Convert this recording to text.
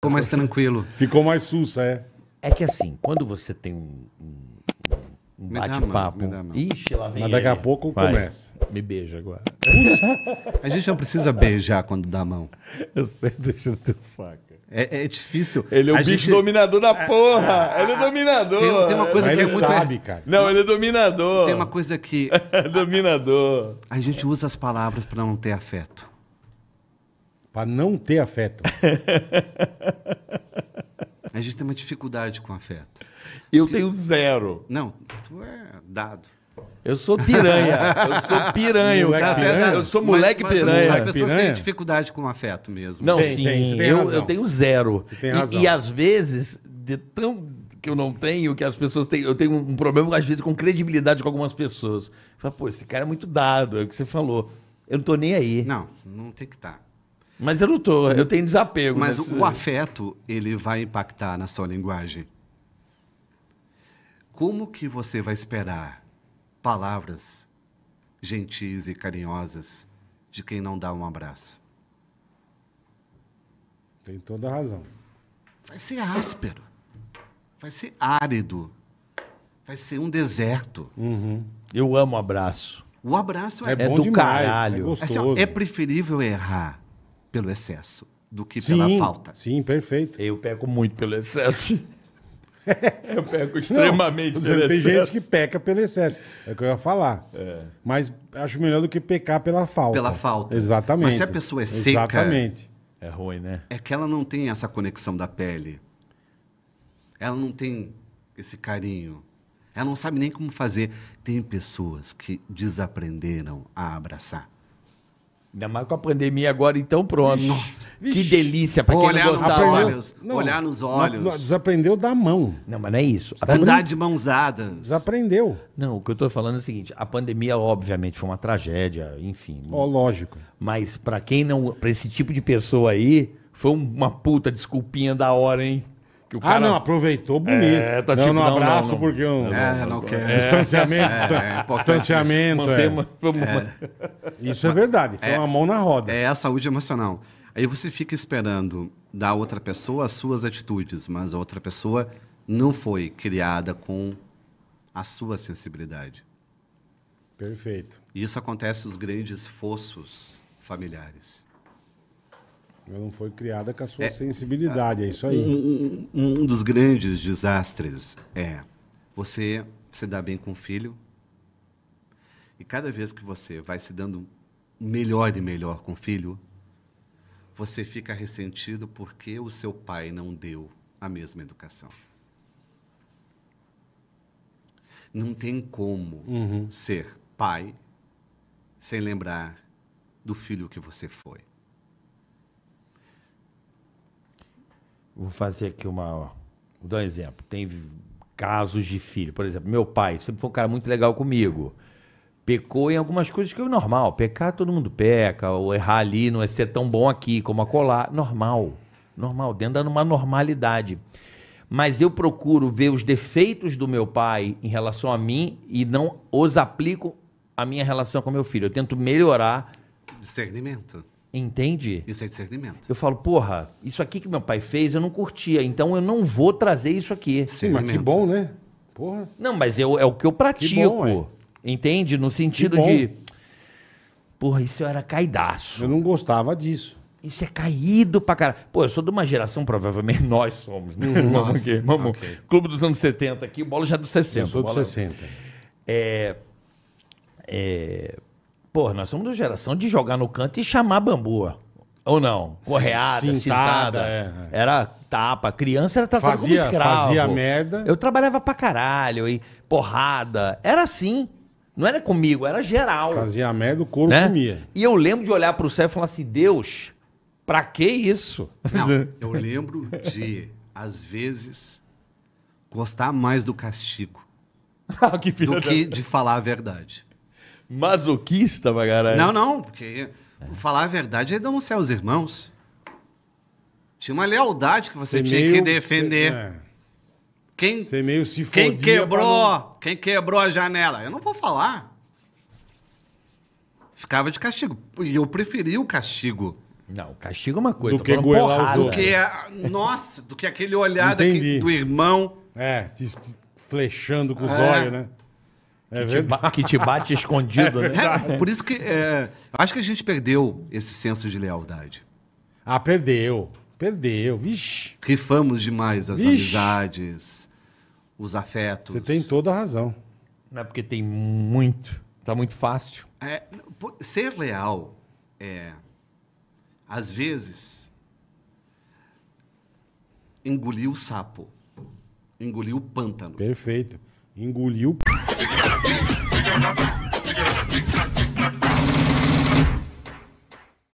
Ficou mais tranquilo. Ficou mais sussa, é. É que assim, quando você tem um, um, um bate-papo. Ixi, lá vem Mas daqui a pouco Vai. começa. Me beija agora. A gente não precisa beijar quando dá a mão. Eu sei, deixa eu ter faca. É, é difícil. Ele é o A bicho gente- dominador da porra. ele é dominador. Tem- tem uma coisa Mas que é muito- sabe, cara. Não, ele é dominador. Tem uma coisa que é dominador. a gente usa as palavras para não ter afeto. Para não ter afeto. A gente tem uma dificuldade com afeto. Eu Porque... tenho zero. Não, tu é dado. Eu sou piranha. Eu sou piranha, moleque cara. Piranha? Eu sou moleque mas, mas piranha. As, as pessoas piranha? têm dificuldade com afeto mesmo. Não, tem, sim. Tem, tem eu, eu, tenho zero. E, e, às vezes, de tão que eu não tenho, que as pessoas têm. Eu tenho um problema, às vezes, com credibilidade com algumas pessoas. Fala, pô, esse cara é muito dado, é o que você falou. Eu não tô nem aí. Não, não tem que estar. Tá. Mas eu não tô, eu tenho desapego. Mas nesse... o afeto, ele vai impactar na sua linguagem. Como que você vai esperar palavras gentis e carinhosas de quem não dá um abraço? Tem toda a razão. Vai ser áspero. Vai ser árido. Vai ser um deserto. Uhum. Eu amo abraço. O abraço é, é, é do demais, é caralho. É, assim, ó, é preferível errar pelo excesso do que sim, pela falta. Sim, perfeito. Eu peco muito pelo excesso. eu peco extremamente não, pelo tem excesso. Tem gente que peca pelo excesso, é o que eu ia falar. É. Mas acho melhor do que pecar pela falta. Pela falta. Exatamente. Mas se a pessoa é seca... Exatamente. É ruim, né? É que ela não tem essa conexão da pele. Ela não tem esse carinho. Ela não sabe nem como fazer. Tem pessoas que desaprenderam a abraçar. Ainda mais com a pandemia agora, então pronto. Nossa. Que delícia pra quem olhar não gostava. Nos olhos, não, olhar nos olhos. Não, desaprendeu da mão. Não, mas não é isso. Pandemia... Andar de mãos dadas. Desaprendeu. Não, o que eu tô falando é o seguinte: a pandemia, obviamente, foi uma tragédia, enfim. Ó, oh, lógico. Mas pra quem não. pra esse tipo de pessoa aí, foi uma puta desculpinha da hora, hein? Que o ah, cara... Ah, não, aproveitou bonito. É, tá não, tipo, não, não abraço não, não. porque eu... É, não quero. É, distanciamento, é, é, é distanciamento. Isso é verdade, foi uma mão na roda. É a saúde emocional. Aí você fica esperando da outra pessoa as suas atitudes, mas a outra pessoa não foi criada com a sua sensibilidade. Perfeito. E Isso acontece nos grandes fossos familiares. Ela não foi criada com a sua é, sensibilidade, a, é isso aí. Um, um, um, dos grandes desastres é você se dar bem com o filho e cada vez que você vai se dando melhor e melhor com o filho, você fica ressentido porque o seu pai não deu a mesma educação. Não tem como uhum. ser pai sem lembrar do filho que você foi. Vou fazer aqui uma. Vou dar um exemplo. Tem casos de filho. Por exemplo, meu pai sempre foi um cara muito legal comigo. Pecou em algumas coisas que é normal. Pecar todo mundo peca, ou errar ali não é ser tão bom aqui como acolá. Normal. Normal, dentro de uma normalidade. Mas eu procuro ver os defeitos do meu pai em relação a mim e não os aplico à minha relação com meu filho. Eu tento melhorar. Discernimento. Entende? Isso é discernimento. Eu falo, porra, isso aqui que meu pai fez eu não curtia, então eu não vou trazer isso aqui. Sim, mas que bom, né? Porra. Não, mas eu, é o que eu pratico. Bom, é. entende? No sentido de. Porra, isso eu era caidaço. Eu não gostava disso. Isso é caído pra caralho. Pô, eu sou de uma geração, provavelmente nós somos, né? Uhum. vamos aqui, vamos. Okay. Clube dos anos 70 aqui, o bolo já é dos 60. Eu sou dos 60. É. É Pô, nós somos da geração de jogar no canto e chamar bambu. Ou não? Correada, cintada. cintada. É, é. Era tapa. Criança era tratada fazia, como escravo. Fazia merda. Eu trabalhava pra caralho. E porrada. Era assim. Não era comigo, era geral. Fazia merda, o couro né? comia. E eu lembro de olhar pro céu e falar assim, Deus, pra que isso? Não, eu lembro de, às vezes, gostar mais do castigo ah, que do que de falar a verdade. Masoquista, Magarani? Não, não, porque falar a verdade é denunciar os irmãos. Tinha uma lealdade que você tinha meio- que defender. é. Quem, Você meio se quem quebrou, quem quebrou a janela? Eu não vou falar. Ficava de castigo. E eu preferi o castigo. Não, castigo é uma coisa. Do que goelar os porrada. Do outros. que nossa, do que aquele olhar do irmão. É, te, te flechando com os É. olhos, né? É que, te que, te bate escondido, né? É, é, por isso que é, acho que a gente perdeu esse senso de lealdade. Ah, perdeu. Perdeu. Vixe. Rifamos demais as Vixe. amizades, os afetos. Você tem toda a razão. Não é porque tem muito. Tá muito fácil. É, ser leal é. Às vezes. Engolir o sapo. Engolir o pântano. Perfeito engoliu.